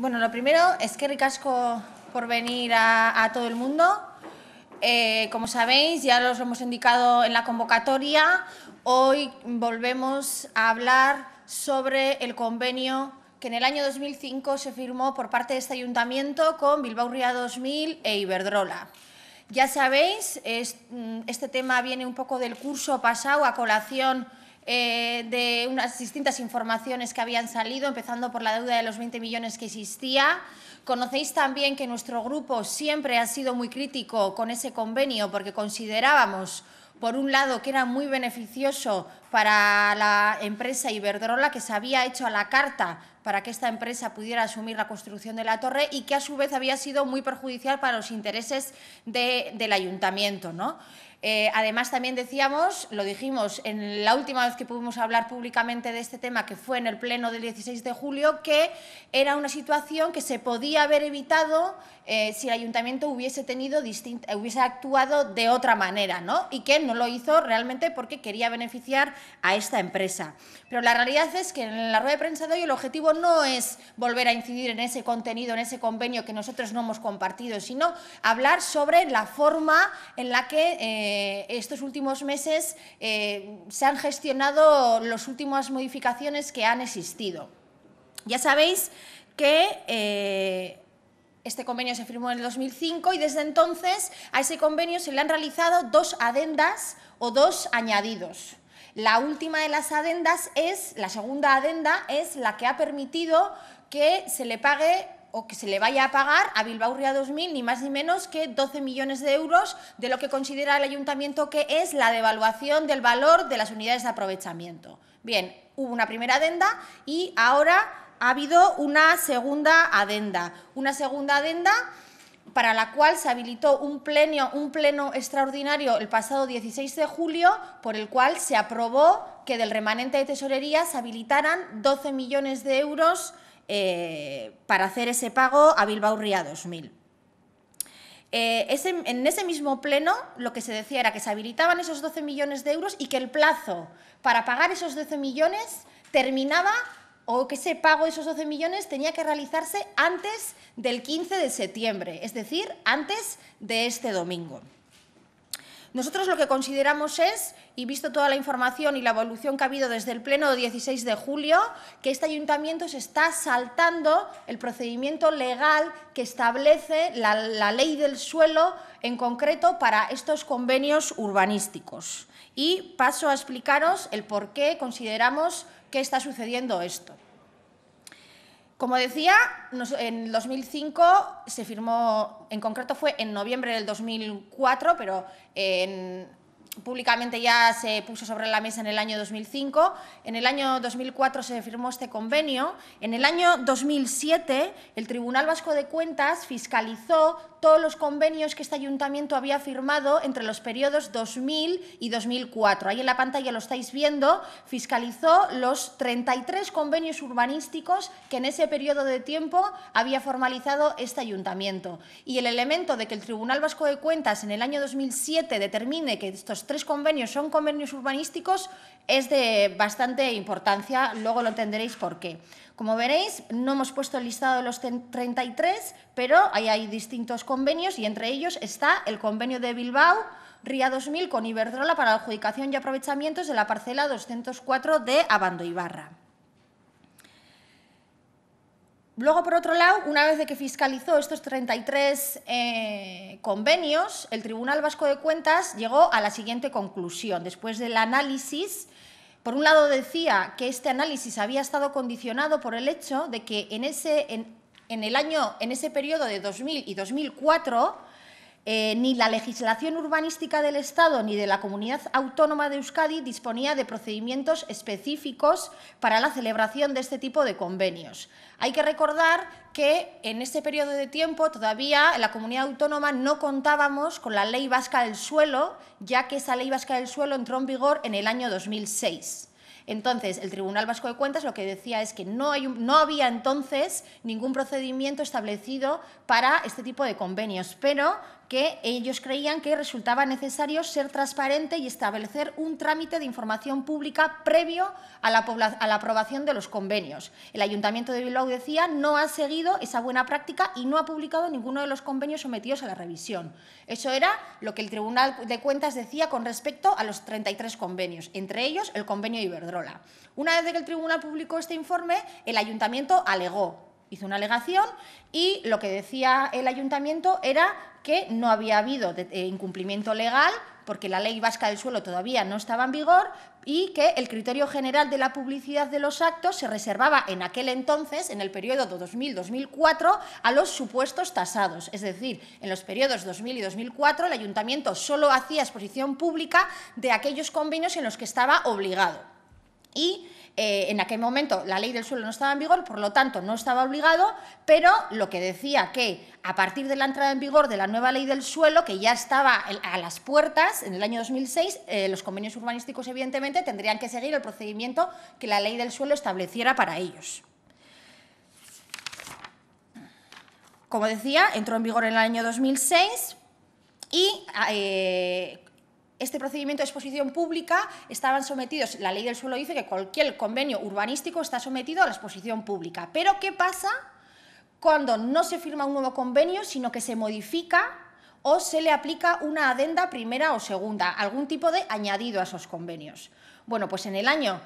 Bueno, lo primero es que ricasco por venir a, todo el mundo. Eh, como sabéis, ya los hemos indicado en la convocatoria, hoy volvemos a hablar sobre el convenio que en el año 2005 se firmó por parte de este ayuntamiento con Bilbao Ría 2000 e Iberdrola. Ya sabéis, mm, este tema viene un poco del curso pasado a colación eh, de unas distintas informaciones que habían salido, empezando por la deuda de los 20 millones que existía. Conocéis también que nuestro grupo siempre ha sido muy crítico con ese convenio porque considerábamos por un lado, que era muy beneficioso para la empresa Iberdrola, que se había hecho a la carta para que esta empresa pudiera asumir la construcción de la torre y que a su vez había sido muy perjudicial para los intereses del ayuntamiento. ¿no? Eh, además, también decíamos, lo dijimos en la última vez que pudimos hablar públicamente de este tema, que fue en el pleno del 16 de julio, que era una situación que se podía haber evitado eh, si el ayuntamiento hubiese tenido hubiese actuado de otra manera, ¿no? Y que no lo hizo realmente porque quería beneficiar a esta empresa. Pero la realidad es que en la rueda de prensa de hoy el objetivo no es volver a incidir en ese contenido, en ese convenio que nosotros no hemos compartido, sino hablar sobre la forma en la que eh, estos últimos meses eh, se han gestionado las últimas modificaciones que han existido. Ya sabéis que... Eh, este convenio se firmó en el 2005 y desde entonces a ese convenio se le han realizado dos adendas o dos añadidos. La última de las adendas es, la segunda adenda es la que ha permitido que se le pague o que se le vaya a pagar a Bilbao Ría 2000 ni más ni menos que 12 millones de euros de lo que considera el ayuntamiento que es la devaluación del valor de las unidades de aprovechamiento. Bien, hubo una primera adenda y ahora ha habido una segunda adenda. Una segunda adenda para la cual se habilitó un pleno, extraordinario el pasado 16 de julio, por el cual se aprobó que del remanente de tesorería se habilitaran 12 millones de euros eh, para hacer ese pago a Bilbao Ría 2000. Eh, en ese mismo pleno lo que se decía era que se habilitaban esos 12 millones de euros y que el plazo para pagar esos 12 millones terminaba o que ese pago esos 12 millones tenía que realizarse antes del 15 de septiembre, es decir, antes de este domingo. Nosotros lo que consideramos es, y visto toda la información y la evolución que ha habido desde el pleno 16 de julio, que este ayuntamiento se está saltando el procedimiento legal que establece la, la ley del suelo en concreto para estos convenios urbanísticos. Y paso a explicaros el por qué consideramos que está sucediendo esto. Como decía, en 2005 se firmó, en concreto fue en noviembre del 2004, pero en públicamente ya se puso sobre la mesa en el año 2005. En el año 2004 se firmó este convenio. En el año 2007 el Tribunal Vasco de Cuentas fiscalizó todos los convenios que este ayuntamiento había firmado entre los periodos 2000 y 2004. Ahí en la pantalla lo estáis viendo, fiscalizó los 33 convenios urbanísticos que en ese periodo de tiempo había formalizado este ayuntamiento. Y el elemento de que el Tribunal Vasco de Cuentas en el año 2007 determine que estos los tres convenios son convenios urbanísticos es de bastante importancia, luego lo entenderéis por qué. Como veréis, no hemos puesto el listado de los 33, pero ahí hay distintos convenios y entre ellos está el convenio de Bilbao, ría 2000 con Iberdrola para adjudicación y aprovechamientos de la parcela 204 de Abando Ibarra. Luego, por otro lado, una vez que fiscalizó estos 33 eh, convenios, el Tribunal Vasco de Cuentas llegó a la siguiente conclusión. Después del análisis, por un lado decía que este análisis había estado condicionado por el hecho de que en, ese, el año, en ese periodo de 2000 y 2004, eh, ni la legislación urbanística del Estado ni de la Comunidad Autónoma de Euskadi disponía de procedimientos específicos para la celebración de este tipo de convenios. Hay que recordar que en este periodo de tiempo todavía en la comunidad autónoma no contábamos con la Ley Vasca del Suelo, ya que esa Ley Vasca del Suelo entró en vigor en el año 2006. Entonces, el Tribunal Vasco de Cuentas lo que decía es que no, hay, no, había entonces ningún procedimiento establecido para este tipo de convenios, pero que ellos creían que resultaba necesario ser transparente y establecer un trámite de información pública previo a la, aprobación de los convenios. El Ayuntamiento de Bilbao decía no ha seguido esa buena práctica y no ha publicado ninguno de los convenios sometidos a la revisión. Eso era lo que el Tribunal de Cuentas decía con respecto a los 33 convenios, entre ellos el convenio de Iberdrola. Una vez que el Tribunal publicó este informe, el Ayuntamiento alegó hizo una alegación y lo que decía el ayuntamiento era que no había habido eh, incumplimiento legal porque la ley vasca del suelo todavía no estaba en vigor y que el criterio general de la publicidad de los actos se reservaba en aquel entonces, en el periodo 2000-2004, a los supuestos tasados. Es decir, en los periodos 2000 y 2004 el ayuntamiento solo hacía exposición pública de aquellos convenios en los que estaba obligado y eh, en aquel momento la ley del suelo no estaba en vigor, por lo tanto no estaba obligado, pero lo que decía que a partir de la entrada en vigor de la nueva ley del suelo, que ya estaba a las puertas en el año 2006, eh, los convenios urbanísticos evidentemente tendrían que seguir el procedimiento que la ley del suelo estableciera para ellos. Como decía, entró en vigor en el año 2006 y eh, este procedimiento de exposición pública estaban sometidos, la ley del suelo dice que cualquier convenio urbanístico está sometido a la exposición pública. Pero ¿qué pasa cuando no se firma un nuevo convenio, sino que se modifica o se le aplica una adenda primera o segunda, algún tipo de añadido a esos convenios? Bueno, pues en el año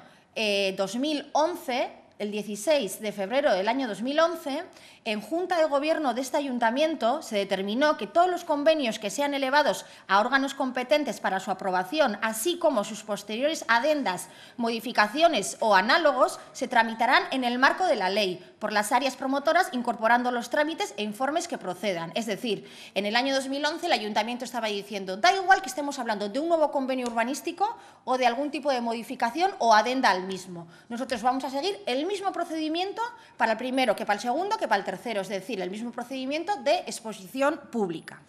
2011 eh, el 16 de febrero del año 2011, en Junta de Gobierno de este ayuntamiento se determinó que todos los convenios que sean elevados a órganos competentes para su aprobación, así como sus posteriores adendas, modificaciones o análogos, se tramitarán en el marco de la ley, por las áreas promotoras incorporando los trámites e informes que procedan. Es decir, en el año 2011 el ayuntamiento estaba diciendo, da igual que estemos hablando de un nuevo convenio urbanístico o de algún tipo de modificación o adenda al mismo. Nosotros vamos a seguir el mismo procedimiento para el primero que para el segundo que para el tercero, es decir, el mismo procedimiento de exposición pública.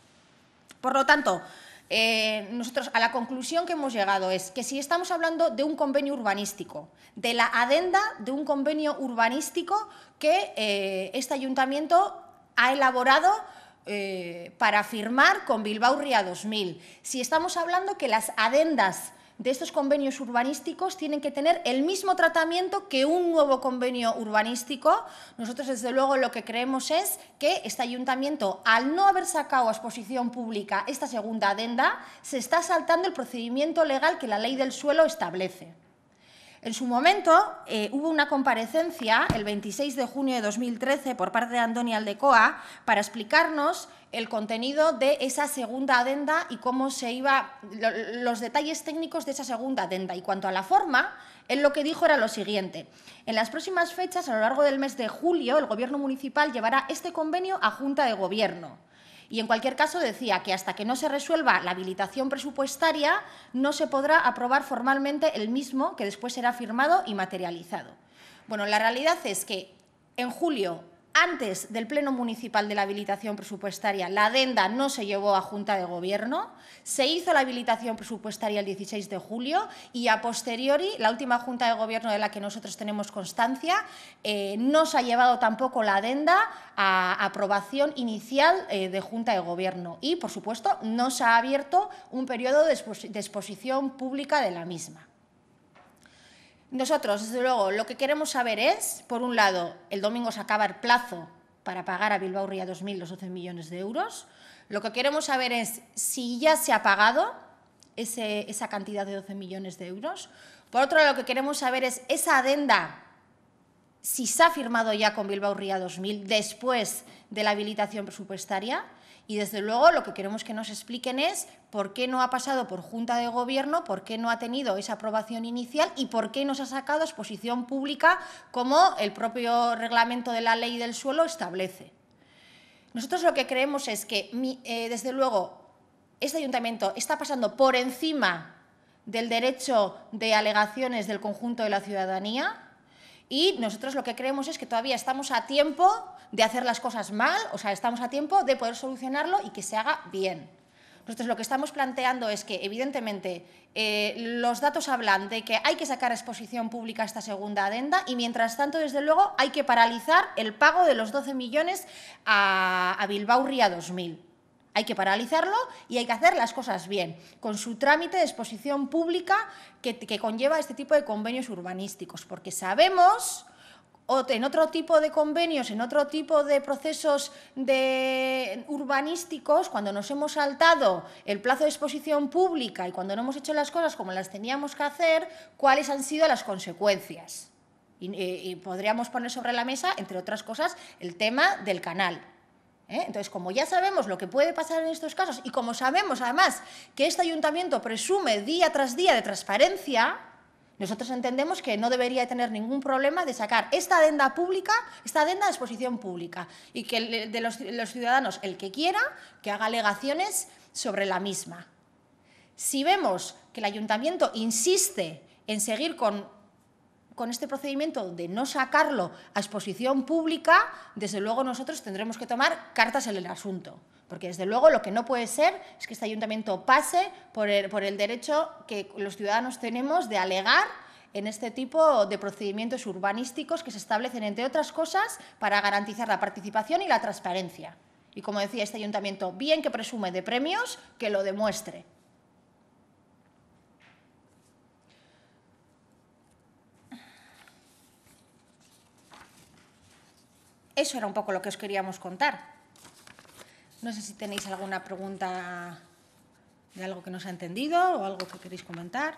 Por lo tanto, eh, nosotros a la conclusión que hemos llegado es que si estamos hablando de un convenio urbanístico, de la adenda de un convenio urbanístico que eh, este ayuntamiento ha elaborado eh, para firmar con Bilbao 2000, si estamos hablando que las adendas de estos convenios urbanísticos tienen que tener el mismo tratamiento que un nuevo convenio urbanístico. Nosotros, desde luego, lo que creemos es que este ayuntamiento, al no haber sacado a exposición pública esta segunda adenda, se está saltando el procedimiento legal que la ley del suelo establece. En su momento eh, hubo una comparecencia el 26 de junio de 2013 por parte de Andoni Aldecoa para explicarnos el contenido de esa segunda adenda y cómo se iba, los detalles técnicos de esa segunda adenda. Y cuanto a la forma, él lo que dijo era lo siguiente. En las próximas fechas, a lo largo del mes de julio, el Gobierno municipal llevará este convenio a Junta de Gobierno. Y en cualquier caso decía que hasta que no se resuelva la habilitación presupuestaria no se podrá aprobar formalmente el mismo que después será firmado y materializado. Bueno, la realidad es que en julio antes del Pleno Municipal de la Habilitación Presupuestaria, la adenda no se llevó a Junta de Gobierno, se hizo la habilitación presupuestaria el 16 de julio y a posteriori, la última Junta de Gobierno de la que nosotros tenemos constancia, eh, no se ha llevado tampoco la adenda a aprobación inicial eh, de Junta de Gobierno y, por supuesto, no se ha abierto un periodo de exposición pública de la misma. Nosotros, desde luego, lo que queremos saber es, por un lado, el domingo se acaba el plazo para pagar a Bilbao Ría 2000 los 12 millones de euros. Lo que queremos saber es si ya se ha pagado esa cantidad de 12 millones de euros. Por otro lado, lo que queremos saber es esa adenda, si se ha firmado ya con Bilbao Ría 2000 después de la habilitación presupuestaria. Y desde luego lo que queremos que nos expliquen es por qué no ha pasado por Junta de Gobierno, por qué no ha tenido esa aprobación inicial y por qué nos ha sacado exposición pública como el propio reglamento de la ley del suelo establece. Nosotros lo que creemos es que, eh, desde luego, este ayuntamiento está pasando por encima del derecho de alegaciones del conjunto de la ciudadanía, y nosotros lo que creemos es que todavía estamos a tiempo de hacer las cosas mal, o sea, estamos a tiempo de poder solucionarlo y que se haga bien. Nosotros lo que estamos planteando es que, evidentemente, eh, los datos hablan de que hay que sacar a exposición pública esta segunda adenda y, mientras tanto, desde luego, hay que paralizar el pago de los 12 millones a, a Bilbao Ría 2000. Hay que paralizarlo y hay que hacer las cosas bien, con su trámite de exposición pública que, conlleva este tipo de convenios urbanísticos, porque sabemos en otro tipo de convenios, en otro tipo de procesos de urbanísticos, cuando nos hemos saltado el plazo de exposición pública y cuando no hemos hecho las cosas como las teníamos que hacer, cuáles han sido las consecuencias. y eh, podríamos poner sobre la mesa, entre otras cosas, el tema del canal. ¿eh? Entonces, como ya sabemos lo que puede pasar en estos casos y como sabemos además que este ayuntamiento presume día tras día de transparencia, nosotros entendemos que no debería tener ningún problema de sacar esta adenda pública, esta adenda de exposición pública, y que de los ciudadanos, el que quiera, que haga alegaciones sobre la misma. Si vemos que el ayuntamiento insiste en seguir con con este procedimiento de no sacarlo a exposición pública, desde luego nosotros tendremos que tomar cartas en el asunto. Porque desde luego lo que no puede ser es que este ayuntamiento pase por el, derecho que los ciudadanos tenemos de alegar en este tipo de procedimientos urbanísticos que se establecen, entre otras cosas, para garantizar la participación y la transparencia. Y como decía este ayuntamiento, bien que presume de premios, que lo demuestre. Eso era un poco lo que os queríamos contar. No sé si tenéis alguna pregunta de algo que no se ha entendido o algo que queréis comentar.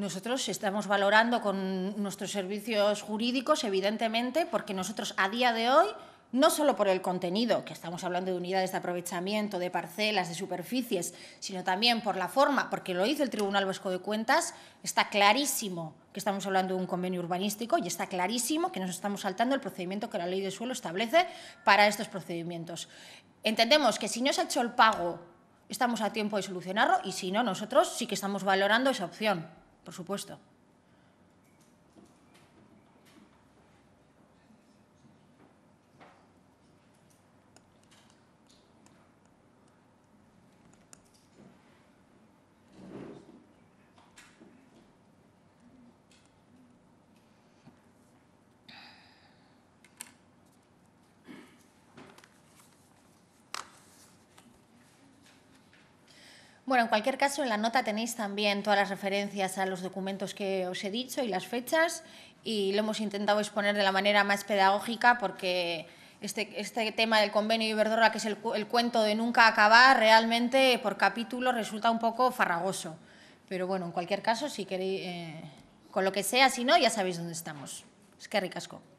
Nosotros estamos valorando con nuestros servicios jurídicos, evidentemente, porque nosotros a día de hoy no solo por el contenido, que estamos hablando de unidades de aprovechamiento, de parcelas, de superficies, sino también por la forma, porque lo hizo el Tribunal Vasco de Cuentas, está clarísimo que estamos hablando de un convenio urbanístico y está clarísimo que nos estamos saltando el procedimiento que la ley de suelo establece para estos procedimientos. Entendemos que si no se ha hecho el pago, estamos a tiempo de solucionarlo y si no, nosotros sí que estamos valorando esa opción, por supuesto. Bueno, en cualquier caso, en la nota tenéis también todas las referencias a los documentos que os he dicho y las fechas, y lo hemos intentado exponer de la manera más pedagógica porque este, este tema del convenio Iberdrola, que es el, cuento de nunca acabar, realmente por capítulo resulta un poco farragoso. Pero bueno, en cualquier caso, si queréis, eh, con lo que sea, si no, ya sabéis dónde estamos. Es que ricasco.